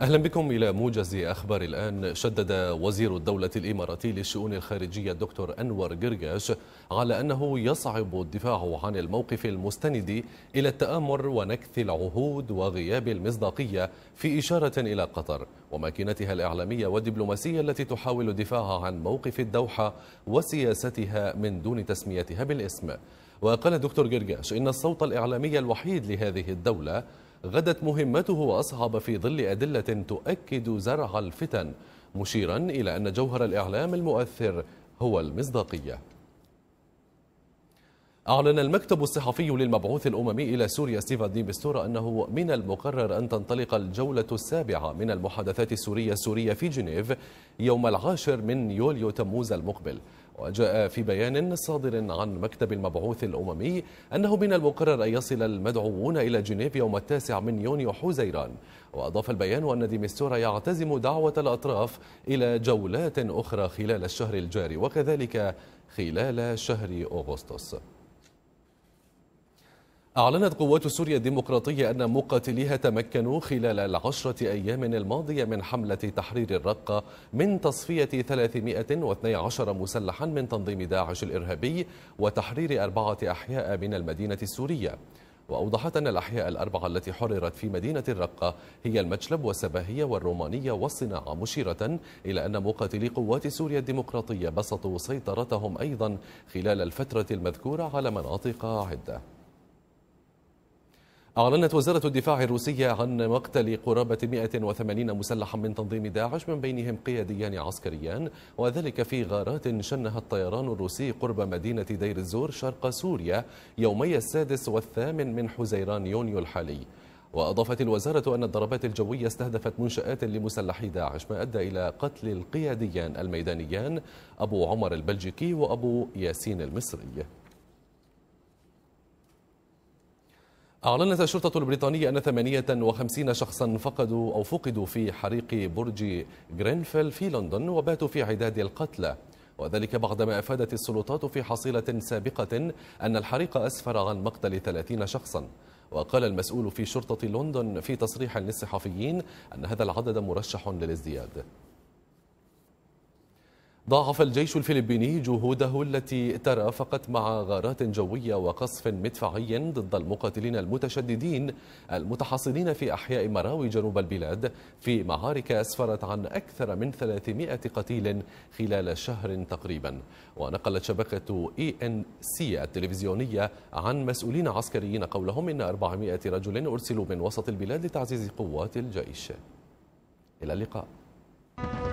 أهلا بكم إلى موجز أخبار الآن شدد وزير الدولة الإماراتي للشؤون الخارجية الدكتور أنور جرجاش على أنه يصعب الدفاع عن الموقف المستند إلى التآمر ونكث العهود وغياب المصداقية في إشارة إلى قطر وماكينتها الإعلامية والدبلوماسية التي تحاول الدفاع عن موقف الدوحة وسياستها من دون تسميتها بالاسم وقال الدكتور جرجاش إن الصوت الإعلامي الوحيد لهذه الدولة غدت مهمته أصعب في ظل أدلة تؤكد زرع الفتن مشيرا إلى أن جوهر الإعلام المؤثر هو المصداقية أعلن المكتب الصحفي للمبعوث الأممي إلى سوريا ستيفا ديمبستورا أنه من المقرر أن تنطلق الجولة السابعة من المحادثات السورية السورية في جنيف يوم العاشر من يوليو تموز المقبل وجاء في بيان صادر عن مكتب المبعوث الأممي أنه من المقرر أن يصل المدعوون إلى جنيف يوم التاسع من يونيو حزيران وأضاف البيان أن ديمستورا يعتزم دعوة الأطراف إلى جولات أخرى خلال الشهر الجاري وكذلك خلال شهر أغسطس أعلنت قوات سوريا الديمقراطية أن مقاتليها تمكنوا خلال العشرة أيام الماضية من حملة تحرير الرقة من تصفية 312 مسلحا من تنظيم داعش الإرهابي وتحرير أربعة أحياء من المدينة السورية وأوضحت أن الأحياء الأربعة التي حررت في مدينة الرقة هي المجلب والسباهية والرومانية والصناعة مشيرة إلى أن مقاتلي قوات سوريا الديمقراطية بسطوا سيطرتهم أيضا خلال الفترة المذكورة على مناطق عدة أعلنت وزارة الدفاع الروسية عن مقتل قرابة 180 مسلحا من تنظيم داعش من بينهم قياديان عسكريان وذلك في غارات شنها الطيران الروسي قرب مدينة دير الزور شرق سوريا يومي السادس والثامن من حزيران يونيو الحالي وأضافت الوزارة أن الضربات الجوية استهدفت منشآت لمسلحي داعش ما أدى إلى قتل القياديان الميدانيان أبو عمر البلجيكي وأبو ياسين المصري أعلنت الشرطة البريطانية أن 58 شخصا فقدوا أو فقدوا في حريق برج جرينفيل في لندن وباتوا في عداد القتلى وذلك بعدما أفادت السلطات في حصيلة سابقة أن الحريق أسفر عن مقتل 30 شخصا وقال المسؤول في شرطة لندن في تصريح للصحفيين أن هذا العدد مرشح للازدياد ضاعف الجيش الفلبيني جهوده التي ترافقت مع غارات جوية وقصف مدفعي ضد المقاتلين المتشددين المتحصنين في أحياء مراوي جنوب البلاد في معارك أسفرت عن أكثر من 300 قتيل خلال شهر تقريبا ونقلت شبكة إي إن سي التلفزيونية عن مسؤولين عسكريين قولهم إن 400 رجل أرسلوا من وسط البلاد لتعزيز قوات الجيش إلى اللقاء